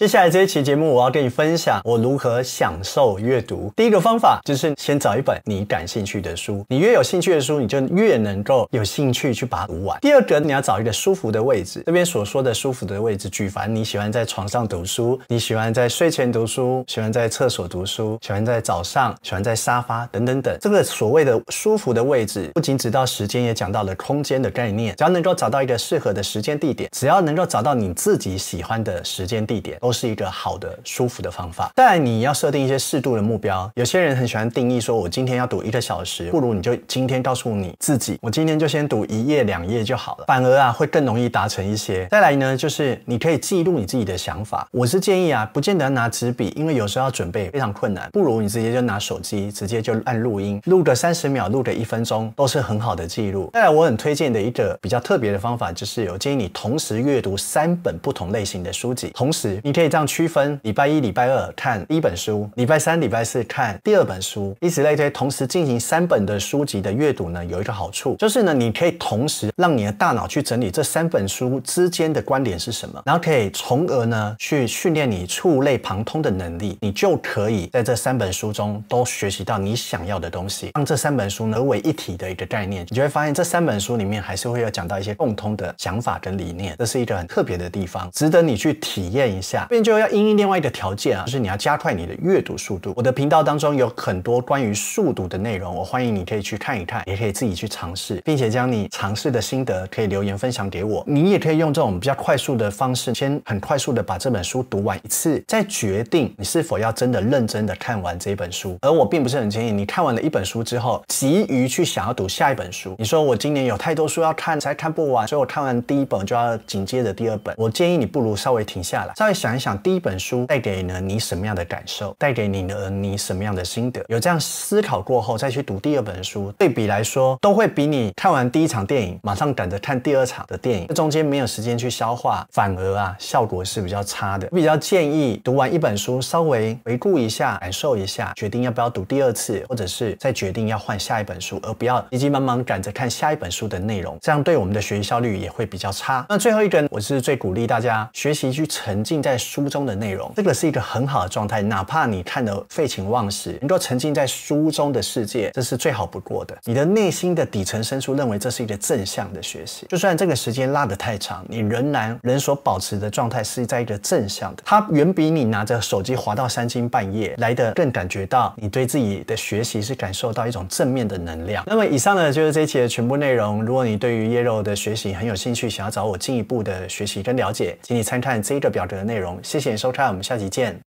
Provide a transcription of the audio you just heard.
接下来这一期节目，我要跟你分享我如何享受阅读。第一个方法就是先找一本你感兴趣的书，你越有兴趣的书，你就越能够有兴趣去把它读完。第二个，你要找一个舒服的位置。这边所说的舒服的位置，举凡你喜欢在床上读书，你喜欢在睡前读书，喜欢在厕所读书，喜欢在早上，喜欢在沙发等等等。这个所谓的舒服的位置，不仅只到时间，也讲到了空间的概念。只要能够找到一个适合的时间地点，只要能够找到你自己喜欢的时间地点。都是一个好的、舒服的方法。当然，你要设定一些适度的目标。有些人很喜欢定义说，我今天要读一个小时，不如你就今天告诉你自己，我今天就先读一页、两页就好了，反而啊会更容易达成一些。再来呢，就是你可以记录你自己的想法。我是建议啊，不见得拿纸笔，因为有时候要准备非常困难，不如你直接就拿手机，直接就按录音，录个三十秒，录个一分钟，都是很好的记录。再来，我很推荐的一个比较特别的方法，就是有建议你同时阅读三本不同类型的书籍，同时你。可以这样区分：礼拜一、礼拜二看第一本书，礼拜三、礼拜四看第二本书，以此类推。同时进行三本的书籍的阅读呢，有一个好处就是呢，你可以同时让你的大脑去整理这三本书之间的观点是什么，然后可以从而呢去训练你触类旁通的能力。你就可以在这三本书中都学习到你想要的东西，让这三本书呢为一体的一个概念，你就会发现这三本书里面还是会有讲到一些共通的想法跟理念，这是一个很特别的地方，值得你去体验一下。这就要因应另外一个条件啊，就是你要加快你的阅读速度。我的频道当中有很多关于速读的内容，我欢迎你可以去看一看，也可以自己去尝试，并且将你尝试的心得可以留言分享给我。你也可以用这种比较快速的方式，先很快速的把这本书读完一次，再决定你是否要真的认真的看完这本书。而我并不是很建议你看完了一本书之后，急于去想要读下一本书。你说我今年有太多书要看，才看不完，所以我看完第一本就要紧接着第二本。我建议你不如稍微停下来，稍微想。想第一本书带给了你什么样的感受，带给你了你什么样的心得？有这样思考过后，再去读第二本书，对比来说，都会比你看完第一场电影，马上赶着看第二场的电影，这中间没有时间去消化，反而啊，效果是比较差的。我比较建议读完一本书，稍微回顾一下，感受一下，决定要不要读第二次，或者是再决定要换下一本书，而不要急急忙忙赶着看下一本书的内容，这样对我们的学习效率也会比较差。那最后一个，我是最鼓励大家学习去沉浸在。书中的内容，这个是一个很好的状态，哪怕你看的废寝忘食，能够沉浸在书中的世界，这是最好不过的。你的内心的底层深处认为这是一个正向的学习，就算这个时间拉得太长，你仍然人所保持的状态是在一个正向的。它远比你拿着手机划到三更半夜来的更感觉到你对自己的学习是感受到一种正面的能量。那么以上呢就是这一期的全部内容。如果你对于耶肉的学习很有兴趣，想要找我进一步的学习跟了解，请你参看这个表格的内容。谢谢收看，我们下期见。